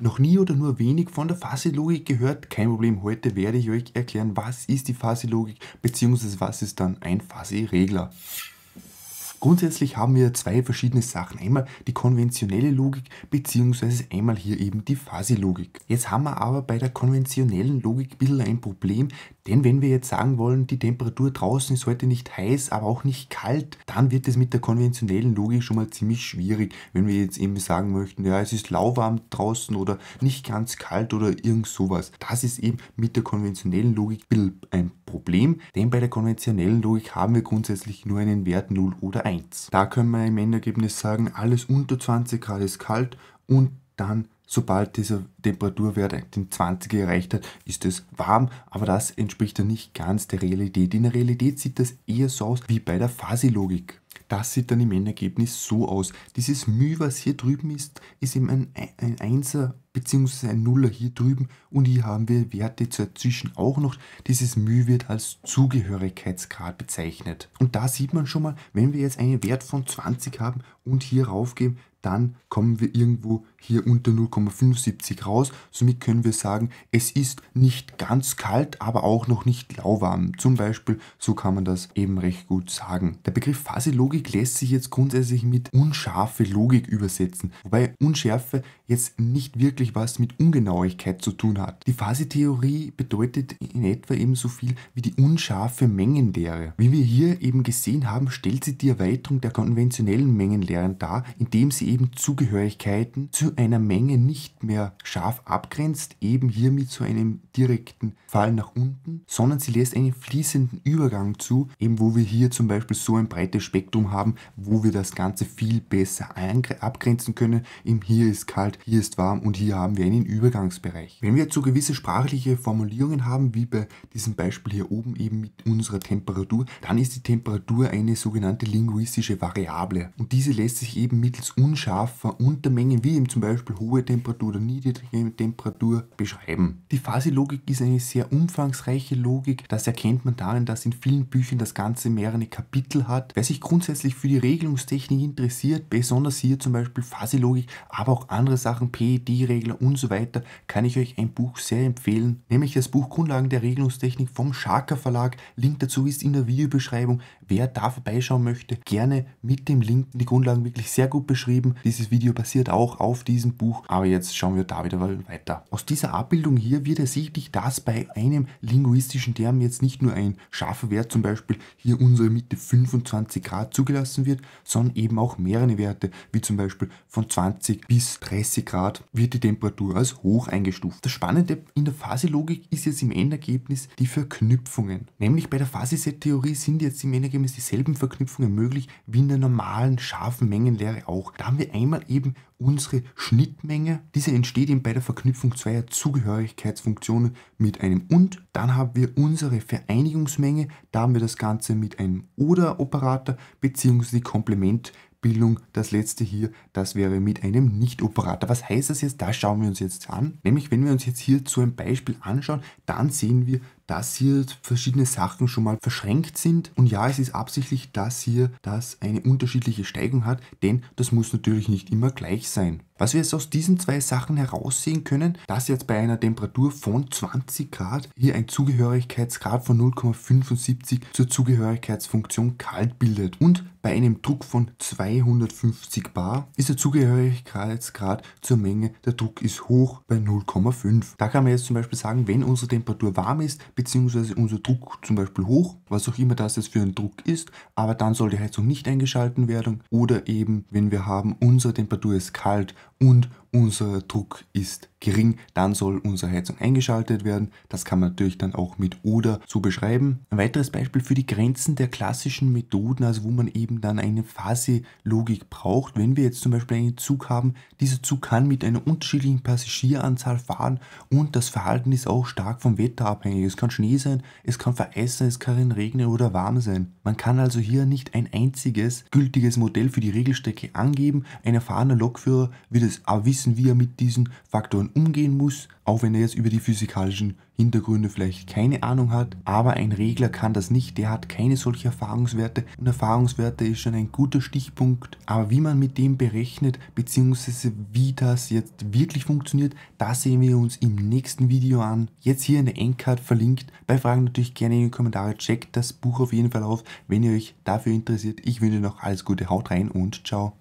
noch nie oder nur wenig von der Phase-Logik gehört? Kein Problem, heute werde ich euch erklären, was ist die Phasenlogik bzw. was ist dann ein Phase-Regler. Grundsätzlich haben wir zwei verschiedene Sachen. Einmal die konventionelle Logik beziehungsweise einmal hier eben die Phase-Logik. Jetzt haben wir aber bei der konventionellen Logik ein bisschen ein Problem, denn wenn wir jetzt sagen wollen, die Temperatur draußen ist heute nicht heiß, aber auch nicht kalt, dann wird es mit der konventionellen Logik schon mal ziemlich schwierig, wenn wir jetzt eben sagen möchten, ja, es ist lauwarm draußen oder nicht ganz kalt oder irgend sowas. Das ist eben mit der konventionellen Logik ein Problem, denn bei der konventionellen Logik haben wir grundsätzlich nur einen Wert 0 oder 1. Da können wir im Endergebnis sagen, alles unter 20 Grad ist kalt und dann sobald dieser Temperaturwert den 20 erreicht hat, ist es warm, aber das entspricht dann nicht ganz der Realität. In der Realität sieht das eher so aus wie bei der Phasilogik. Das sieht dann im Endergebnis so aus. Dieses μ, was hier drüben ist, ist eben ein, ein Einser beziehungsweise ein Nuller hier drüben und hier haben wir Werte dazwischen auch noch. Dieses μ wird als Zugehörigkeitsgrad bezeichnet. Und da sieht man schon mal, wenn wir jetzt einen Wert von 20 haben und hier raufgehen, dann kommen wir irgendwo hier unter 0,75 raus. Somit können wir sagen, es ist nicht ganz kalt, aber auch noch nicht lauwarm. Zum Beispiel, so kann man das eben recht gut sagen. Der Begriff Phaselogik lässt sich jetzt grundsätzlich mit unscharfe Logik übersetzen. Wobei Unschärfe jetzt nicht wirklich wirklich was mit Ungenauigkeit zu tun hat. Die Phasetheorie bedeutet in etwa ebenso viel wie die unscharfe Mengenlehre. Wie wir hier eben gesehen haben, stellt sie die Erweiterung der konventionellen Mengenlehren dar, indem sie eben Zugehörigkeiten zu einer Menge nicht mehr scharf abgrenzt, eben hiermit zu einem direkten Fall nach unten, sondern sie lässt einen fließenden Übergang zu, eben wo wir hier zum Beispiel so ein breites Spektrum haben, wo wir das Ganze viel besser abgrenzen können. Eben hier ist kalt, hier ist warm und hier haben wir einen Übergangsbereich. Wenn wir jetzt so gewisse sprachliche Formulierungen haben, wie bei diesem Beispiel hier oben eben mit unserer Temperatur, dann ist die Temperatur eine sogenannte linguistische Variable. Und diese lässt sich eben mittels unscharfer Untermengen, wie eben zum Beispiel hohe Temperatur oder niedrige Temperatur, beschreiben. Die Phasilogik ist eine sehr umfangreiche Logik. Das erkennt man darin, dass in vielen Büchern das Ganze mehrere Kapitel hat. Wer sich grundsätzlich für die Regelungstechnik interessiert, besonders hier zum Beispiel Phasilogik, aber auch andere Sachen, PED-Regelung, Grundregler und so weiter, kann ich euch ein Buch sehr empfehlen, nämlich das Buch Grundlagen der Regelungstechnik vom Scharker Verlag. Link dazu ist in der Videobeschreibung. Wer da vorbeischauen möchte, gerne mit dem Link. Die Grundlagen wirklich sehr gut beschrieben. Dieses Video basiert auch auf diesem Buch, aber jetzt schauen wir da wieder weiter. Aus dieser Abbildung hier wird ersichtlich, dass bei einem linguistischen Term jetzt nicht nur ein scharfer Wert, zum Beispiel hier unsere Mitte 25 Grad zugelassen wird, sondern eben auch mehrere Werte, wie zum Beispiel von 20 bis 30 Grad wird die Temperatur als hoch eingestuft. Das Spannende in der Phaselogik ist jetzt im Endergebnis die Verknüpfungen. Nämlich bei der Phasenset-Theorie sind jetzt im Endergebnis dieselben Verknüpfungen möglich wie in der normalen scharfen Mengenlehre auch. Da haben wir einmal eben unsere Schnittmenge. Diese entsteht eben bei der Verknüpfung zweier Zugehörigkeitsfunktionen mit einem und. Dann haben wir unsere Vereinigungsmenge. Da haben wir das Ganze mit einem oder Operator bzw. Komplement Bildung, das letzte hier, das wäre mit einem Nicht-Operator. Was heißt das jetzt? Das schauen wir uns jetzt an. Nämlich, wenn wir uns jetzt hier zu einem Beispiel anschauen, dann sehen wir, dass hier verschiedene Sachen schon mal verschränkt sind. Und ja, es ist absichtlich, dass hier das eine unterschiedliche Steigung hat, denn das muss natürlich nicht immer gleich sein. Was wir jetzt aus diesen zwei Sachen heraussehen können, dass jetzt bei einer Temperatur von 20 Grad hier ein Zugehörigkeitsgrad von 0,75 zur Zugehörigkeitsfunktion kalt bildet. Und bei einem Druck von 250 bar ist der Zugehörigkeitsgrad zur Menge, der Druck ist hoch bei 0,5. Da kann man jetzt zum Beispiel sagen, wenn unsere Temperatur warm ist, beziehungsweise unser Druck zum Beispiel hoch, was auch immer das jetzt für ein Druck ist, aber dann soll die Heizung halt nicht eingeschalten werden oder eben, wenn wir haben, unsere Temperatur ist kalt und unser Druck ist gering, dann soll unsere Heizung eingeschaltet werden. Das kann man natürlich dann auch mit oder so beschreiben. Ein weiteres Beispiel für die Grenzen der klassischen Methoden, also wo man eben dann eine Phase-Logik braucht. Wenn wir jetzt zum Beispiel einen Zug haben, dieser Zug kann mit einer unterschiedlichen Passagieranzahl fahren und das Verhalten ist auch stark vom Wetter abhängig. Es kann Schnee sein, es kann vereisen, es kann regnen oder warm sein. Man kann also hier nicht ein einziges gültiges Modell für die Regelstrecke angeben. Ein erfahrener Lokführer wird es wissen wissen, wie er mit diesen Faktoren umgehen muss, auch wenn er jetzt über die physikalischen Hintergründe vielleicht keine Ahnung hat. Aber ein Regler kann das nicht, der hat keine solche Erfahrungswerte und Erfahrungswerte ist schon ein guter Stichpunkt. Aber wie man mit dem berechnet, beziehungsweise wie das jetzt wirklich funktioniert, das sehen wir uns im nächsten Video an. Jetzt hier in der Endcard verlinkt. Bei Fragen natürlich gerne in die Kommentare. Checkt das Buch auf jeden Fall auf, wenn ihr euch dafür interessiert. Ich wünsche noch alles Gute, haut rein und ciao.